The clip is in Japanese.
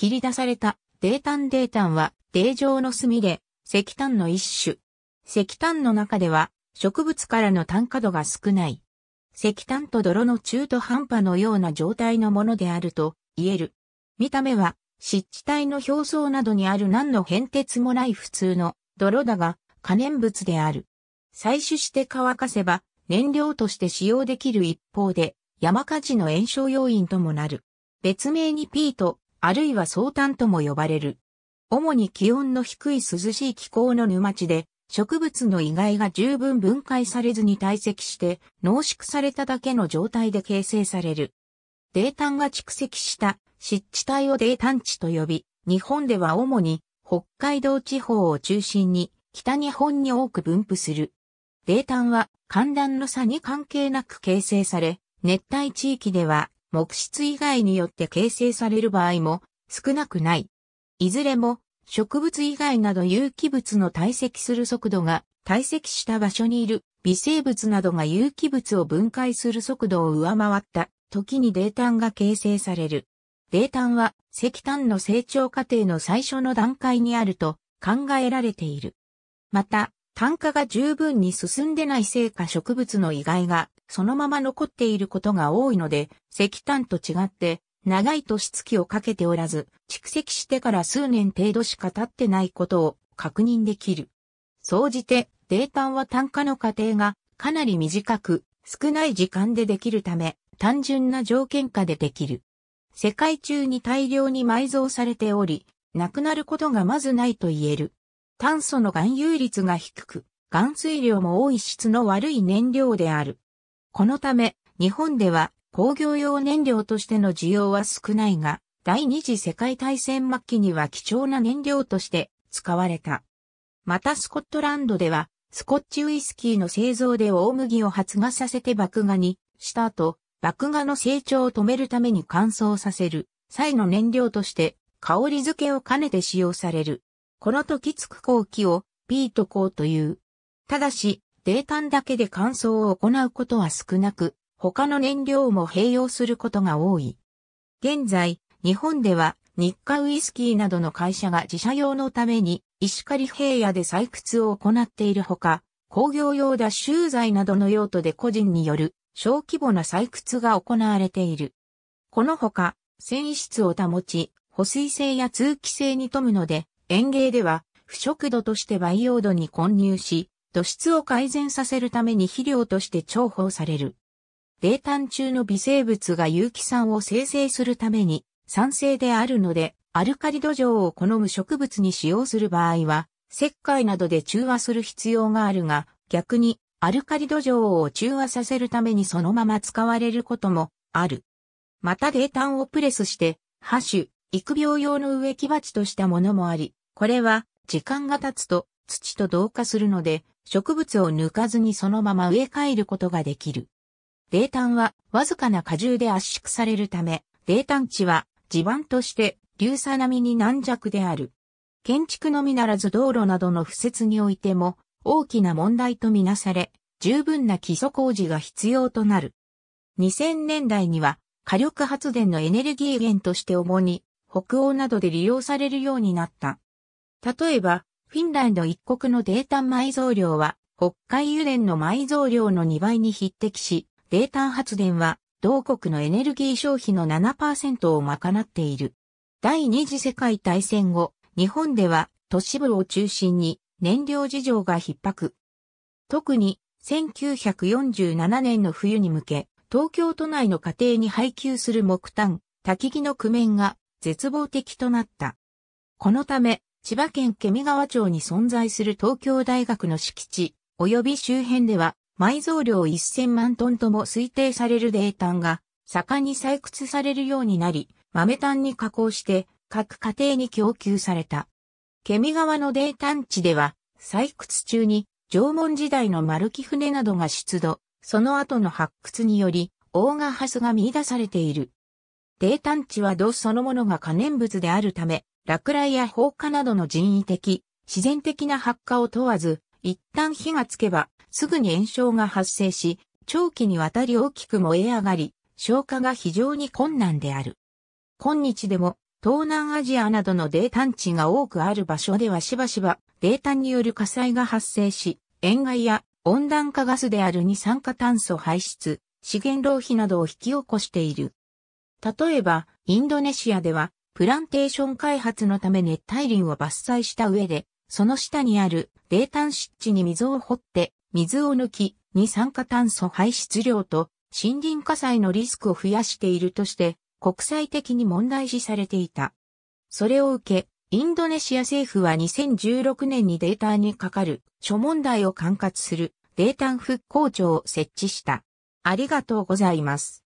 切り出されたデーデータンはー状の炭で石炭の一種。石炭の中では植物からの炭化度が少ない。石炭と泥の中途半端のような状態のものであると言える。見た目は湿地帯の表層などにある何の変哲もない普通の泥だが可燃物である。採取して乾かせば燃料として使用できる一方で山火事の炎症要因ともなる。別名に P ト、あるいは相炭とも呼ばれる。主に気温の低い涼しい気候の沼地で、植物の遺骸が十分分解されずに堆積して濃縮されただけの状態で形成される。泥炭が蓄積した湿地帯を泥炭地と呼び、日本では主に北海道地方を中心に北日本に多く分布する。泥炭は寒暖の差に関係なく形成され、熱帯地域では木質以外によって形成される場合も少なくない。いずれも植物以外など有機物の堆積する速度が堆積した場所にいる微生物などが有機物を分解する速度を上回った時に泥炭が形成される。泥炭は石炭の成長過程の最初の段階にあると考えられている。また、炭化が十分に進んでない成果植物の遺骸がそのまま残っていることが多いので、石炭と違って長い年月をかけておらず、蓄積してから数年程度しか経ってないことを確認できる。総じて、泥炭は炭化の過程がかなり短く、少ない時間でできるため、単純な条件下でできる。世界中に大量に埋蔵されており、亡くなることがまずないと言える。炭素の含有率が低く、含水量も多い質の悪い燃料である。このため、日本では工業用燃料としての需要は少ないが、第二次世界大戦末期には貴重な燃料として使われた。またスコットランドでは、スコッチウイスキーの製造で大麦を発芽させて麦芽にした後、麦芽の成長を止めるために乾燥させる際の燃料として香り付けを兼ねて使用される。この時つく後期をピート校という。ただし、泥炭だけで乾燥を行うことは少なく、他の燃料も併用することが多い。現在、日本では日課ウイスキーなどの会社が自社用のために石狩平野で採掘を行っているほか、工業用脱臭剤などの用途で個人による小規模な採掘が行われている。このほか、繊維質を保ち、保水性や通気性に富むので、園芸では、腐食土として培養土に混入し、土質を改善させるために肥料として重宝される。冷炭中の微生物が有機酸を生成するために酸性であるので、アルカリ土壌を好む植物に使用する場合は、石灰などで中和する必要があるが、逆にアルカリ土壌を中和させるためにそのまま使われることもある。また冷炭をプレスして、ハッシュ、育苗用の植木鉢としたものもあり、これは、時間が経つと土と同化するので、植物を抜かずにそのまま植え替えることができる。泥炭はわずかな荷重で圧縮されるため、泥炭地は地盤として硫砂並みに軟弱である。建築のみならず道路などの敷設においても大きな問題とみなされ、十分な基礎工事が必要となる。2000年代には火力発電のエネルギー源として主に北欧などで利用されるようになった。例えば、フィンランド一国のデタン埋蔵量は、北海油田の埋蔵量の2倍に匹敵し、デタン発電は、同国のエネルギー消費の7%を賄っている。第二次世界大戦後、日本では都市部を中心に燃料事情が逼迫。特に1947年の冬に向け、東京都内の家庭に配給する木炭、焚き木の工面が絶望的となった。このため、千葉県ケミ川町に存在する東京大学の敷地、及び周辺では、埋蔵量1000万トンとも推定される泥炭が、盛んに採掘されるようになり、豆炭に加工して、各家庭に供給された。ケミ川の泥炭地では、採掘中に、縄文時代の丸木船などが出土、その後の発掘により、大賀ハスが見出されている。泥炭地は土そのものが可燃物であるため、落雷や放火などの人為的、自然的な発火を問わず、一旦火がつけば、すぐに炎症が発生し、長期にわたり大きく燃え上がり、消火が非常に困難である。今日でも、東南アジアなどの泥炭地が多くある場所ではしばしば、泥炭による火災が発生し、塩害や温暖化ガスである二酸化炭素排出、資源浪費などを引き起こしている。例えば、インドネシアでは、プランテーション開発のため熱帯林を伐採した上で、その下にあるタ炭湿地に溝を掘って、水を抜き、二酸化炭素排出量と森林火災のリスクを増やしているとして、国際的に問題視されていた。それを受け、インドネシア政府は2016年にデータにかかる諸問題を管轄するデータ復興庁を設置した。ありがとうございます。